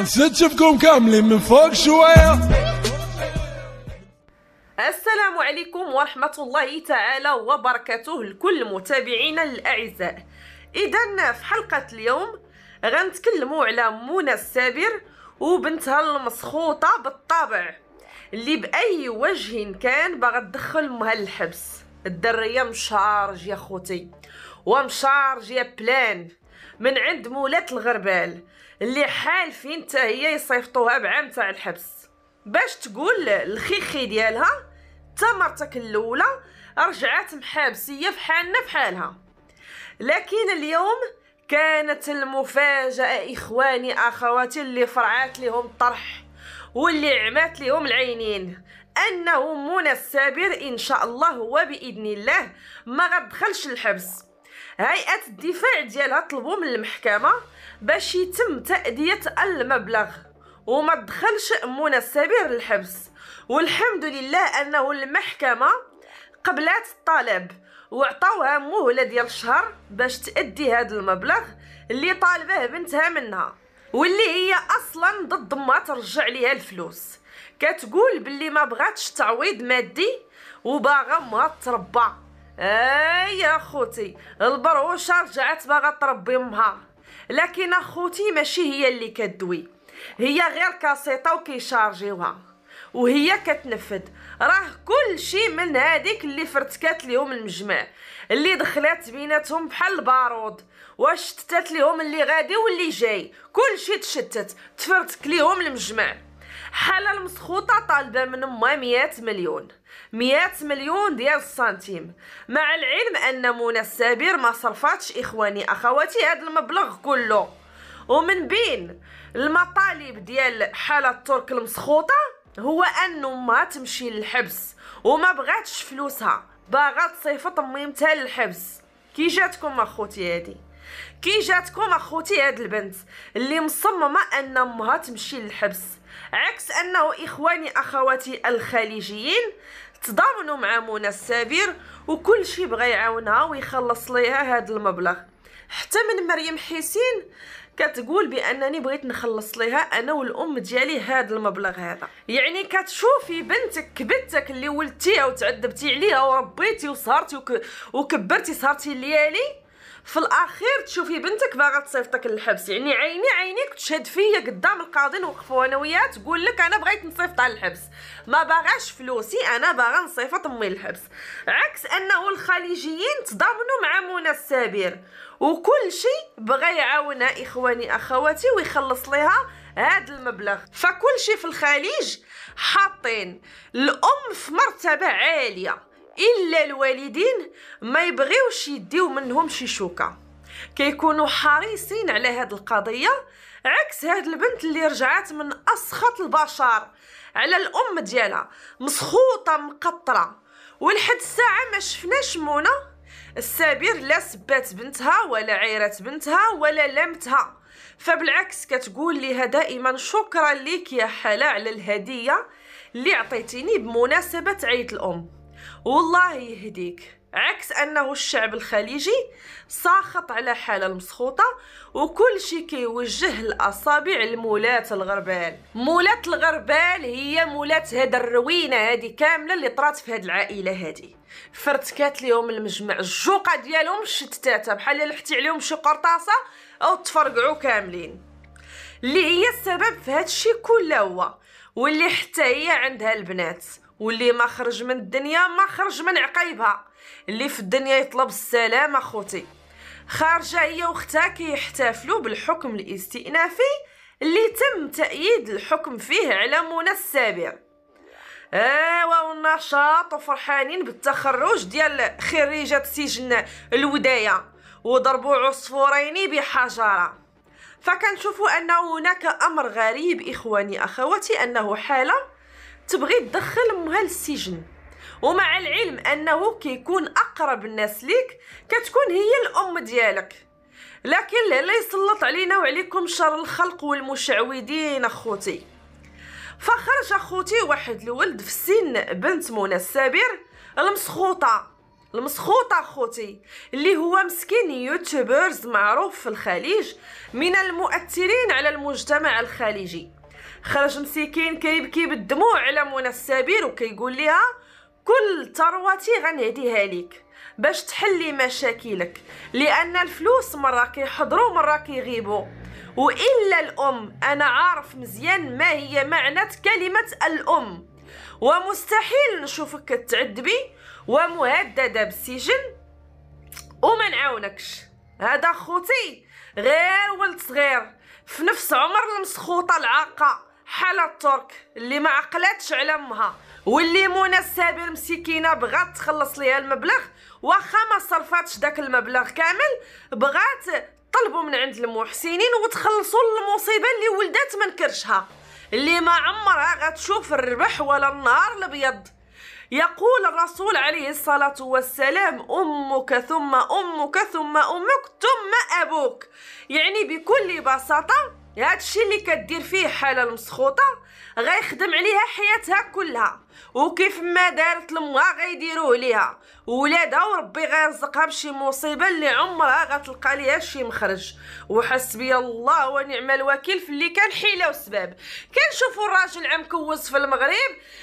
نستشفكم كاملين من فوق شويه السلام عليكم ورحمة الله تعالى وبركاته لكل متابعينا الأعزاء إذا في حلقة اليوم غنتكلموا على منى السابر وبنتها المسخوطة بالطبع اللي بأي وجه كان باغا تدخل أمها للحبس الدرية مشارج يا خوتي ومشارج يا بلان من عند مولات الغربال اللي حالفين حتى هي يصيفطوها بعام تاع الحبس باش تقول الخيخي ديالها تا مرتك الاولى رجعات محابسيه في حالنا في حالها لكن اليوم كانت المفاجاه اخواني اخواتي اللي فرعات لهم الطرح واللي عمات لهم العينين انه منى السابر ان شاء الله وباذن الله ما غدخلش الحبس هيئه الدفاع ديالها طلبوا من المحكمه باش يتم تاديه المبلغ وما دخلش منى السبير للحبس والحمد لله انه المحكمه قبلات الطلب وعطاوها مهله ديال شهر باش تادي هذا المبلغ اللي طالبه بنتها منها واللي هي اصلا ضد ما ترجع ليها الفلوس كتقول باللي ما بغاتش تعويض مادي وباغا ما تربى اي آه اخوتي البروشه رجعت باغا تربي امها لكن اخوتي ماشي هي اللي كدوي هي غير كاسيطه وكيشارجيوها وهي كتنفذ راه كل شيء من هذيك اللي فرتكات ليهم المجمع اللي دخلات بيناتهم بحال البارود وشتتات ليهم اللي غادي واللي جاي كل شيء تشتت تفرتك ليهم المجمع حالة المسخوطة طالبة من ما 100 مليون 100 مليون ديال السنتيم مع العلم أن منى السابير ما صرفاتش إخواني أخواتي هذا المبلغ كله ومن بين المطالب ديال حالة ترك المسخوطة هو أن ما تمشي للحبس وما بغاتش فلوسها باغا تصيفط ميمتها للحبس كي جاتكم اخوتي هادي كي جاتكم اخوتي هاد البنت اللي مصممه ان امها تمشي للحبس عكس أنه إخواني أخواتي الخليجيين تضامنوا مع منى السابير وكل شيء بغى يعاونها ويخلص ليها هذا المبلغ حتى من مريم حسين كتقول بانني بغيت نخلص ليها انا والام ديالي هذا المبلغ هذا يعني كتشوفي بنتك كبتك اللي ولدتيها وتعذبتي عليها وربيتي وسهرتي وكبرتي سهرتي الليالي في الاخير تشوفي بنتك باغا تصيفطك للحبس يعني عيني عينيك تشهد فيا قدام القاضي نوقفوا انا وياها تقول لك انا بغيت نصيفط على الحبس ما باغاش فلوسي انا باغا نصيفط امي للحبس عكس انه الخليجيين تضامنوا مع منى السابير وكل شيء بغى يعاونها اخواني اخواتي ويخلص ليها هذا المبلغ فكل شيء في الخليج حاطين الام في مرتبه عاليه الا الوالدين ما يبغيوش يديو منهم شي شوكه كيكونوا حريصين على هاد القضيه عكس هاد البنت اللي رجعات من اسخط البشر على الام ديالها مسخوطه مقطره ولحد الساعه ما شفناش منى السابير لا سبات بنتها ولا عيرات بنتها ولا لمتها فبالعكس كتقول ليها دائما شكرا ليك يا حلا على الهديه اللي عطيتيني بمناسبه عيد الام والله يهديك عكس انه الشعب الخليجي ساخط على حالة المسخوطة وكل شي كيوجه الاصابع لمولات الغربال مولات الغربال هي مولات هاد الروينة هادي كاملة اللي طرات في هاد العائلة هادي فرتكات ليهم المجمع الجوقة ديالهم شتاتة بحال اللي لحتي عليهم شي قرطاسة او تفرقعوا كاملين اللي هي السبب في هادشي كله هو واللي حتى هي عندها البنات واللي ما خرج من الدنيا ما خرج من عقايبها اللي في الدنيا يطلب السلام اخوتي خارجه هي واختها كيحتفلوا بالحكم الاستئنافي اللي تم تأييد الحكم فيه على منى السابع ايوا آه، والنشاط وفرحانين بالتخرج ديال خريجة سجن الوداية وضربوا عصفورين بحجرة فكنشوفوا انه هناك امر غريب اخواني اخواتي انه حاله تبغي تدخل امها للسجن ومع العلم انه كيكون اقرب الناس ليك كتكون هي الام ديالك لكن لا يسلط علينا وعليكم شر الخلق والمشعوذين اخوتي فخرج اخوتي واحد الولد في سن بنت منى السابر المسخوطه المسخوطه اخوتي اللي هو مسكين يوتيوبرز معروف في الخليج من المؤثرين على المجتمع الخليجي خرج مسكين كيبكي بالدموع على منى السابير وكيقول ليها كل ثروتي غنهديها ليك باش تحلي مشاكلك لان الفلوس مره كيحضروا مره كيغيبوا والا الام انا عارف مزيان ما هي معنى كلمه الام ومستحيل نشوفك كتعذبي ومهدده بالسجن وما نعاونكش هذا خوتي غير ولد صغير في نفس عمر المسخوطه العاقه حالة الترك اللي ما عقلاتش على امها واللي منى السابر مسكينه بغات تخلص ليها المبلغ واخا ما صرفاتش داك المبلغ كامل بغات طلبوا من عند المحسنين وتخلصوا المصيبه اللي ولدات من كرشها اللي ما عمرها غتشوف الربح ولا النار الابيض يقول الرسول عليه الصلاة والسلام أمك ثم أمك ثم أمك ثم أبوك يعني بكل بساطة هادشي اللي كدير فيه حاله المسخوطه غيخدم عليها حياتها كلها وكيف ما دارت لما غيديروه ليها ولادها وربي غيرزقها بشي مصيبه اللي عمرها غتلقى ليها شي مخرج وحسبي الله ونعم الوكيل في اللي كان حيله وسباب كنشوفوا الراجل عم كوز في المغرب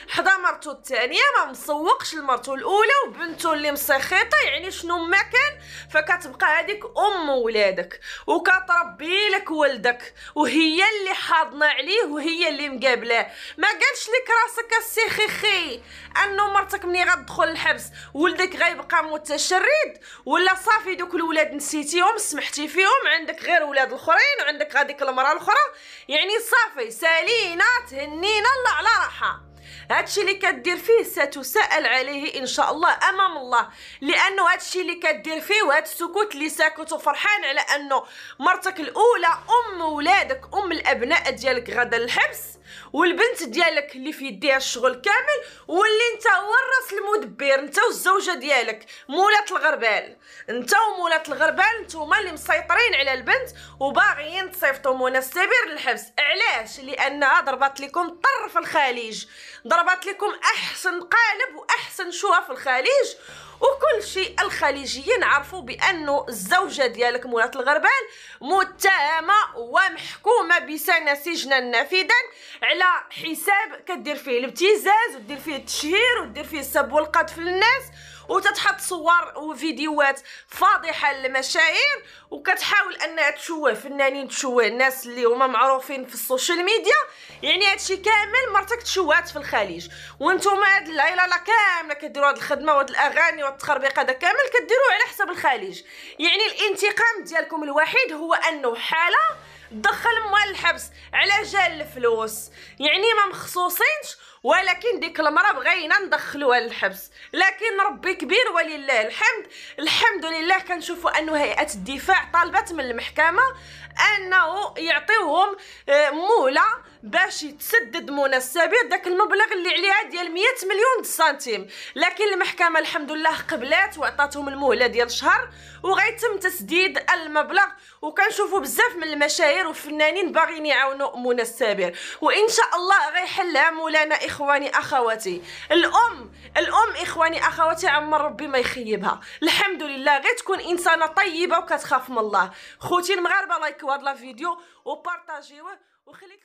حدا مرته الثانيه ما مسوقش لمرته الاولى وبنته اللي مسخيطه يعني شنو ما كان فكتبقى هذيك ام ولادك وكتربي لك ولدك وهي اللي حاضنه عليه وهي اللي مقابلاه ما قالش لك راسك السيخ اخي انه مرتك ملي غتدخل الحبس ولدك غيبقى متشرد ولا صافي دوك الولاد نسيتيهم سمحتي فيهم عندك غير ولاد الاخرين وعندك غاديك المراه الاخرى يعني صافي سالينا تهنينا الله على راحه هادشي اللي كدير فيه ستسأل عليه ان شاء الله امام الله لانه هادشي اللي كدير فيه وهاد السكوت اللي ساكت وفرحان على انه مرتك الاولى ام ولادك ام الابناء ديالك غدا الحبس والبنت ديالك اللي في يديها الشغل كامل واللي انت هو الراس المدبر انت والزوجه ديالك مولات الغربال انت ومولات الغربال نتوما اللي مسيطرين على البنت وباغيين تصيفطوا منى السبير للحبس علاش لانها ضربت لكم طرف الخليج ضربت لكم احسن قالب واحسن شوه في الخليج وكل شيء الخليجيين عرفوا بانه الزوجه ديالك مولات الغربال متهمه ومحكومه بسنه سجنا نافذا على حساب كدير فيه الابتزاز ودير فيه التشهير ودير فيه السب والقذف للناس وتتحط صور وفيديوهات فاضحه للمشاهير وكتحاول انها تشوه فنانين تشوه الناس اللي هما معروفين في السوشيال ميديا يعني هادشي كامل مرتك تشوهات في الخليج وانتم هاد العيله لا كامله كديروا هاد الخدمه وهاد الاغاني وهاد التخربيق هذا كامل كديروه على حساب الخليج يعني الانتقام ديالكم الوحيد هو انه حاله دخل مال الحبس على جال الفلوس يعني ما مخصوصينش ولكن ديك المرة بغينا ندخلوها للحبس لكن ربي كبير ولله الحمد الحمد لله كنشوفوا انه هيئه الدفاع طالبت من المحكمه انه يعطيوهم آه، مولة باش يتسدد منى السبير داك المبلغ اللي عليها ديال 100 مليون سنتيم لكن المحكمه الحمد لله قبلات وعطاتهم المهله ديال شهر وغيتم تسديد المبلغ وكنشوفوا بزاف من المشاهير والفنانين باغيين يعاونوا منى السبير وان شاء الله غيحلها مولانا اخواني اخواتي الام الام اخواني اخواتي عمر ربي ما يخيبها الحمد لله غير تكون انسانه طيبه وكتخاف من الله خوتي المغاربه لايكوا هاد الفيديو وبارطاجيوه وخليك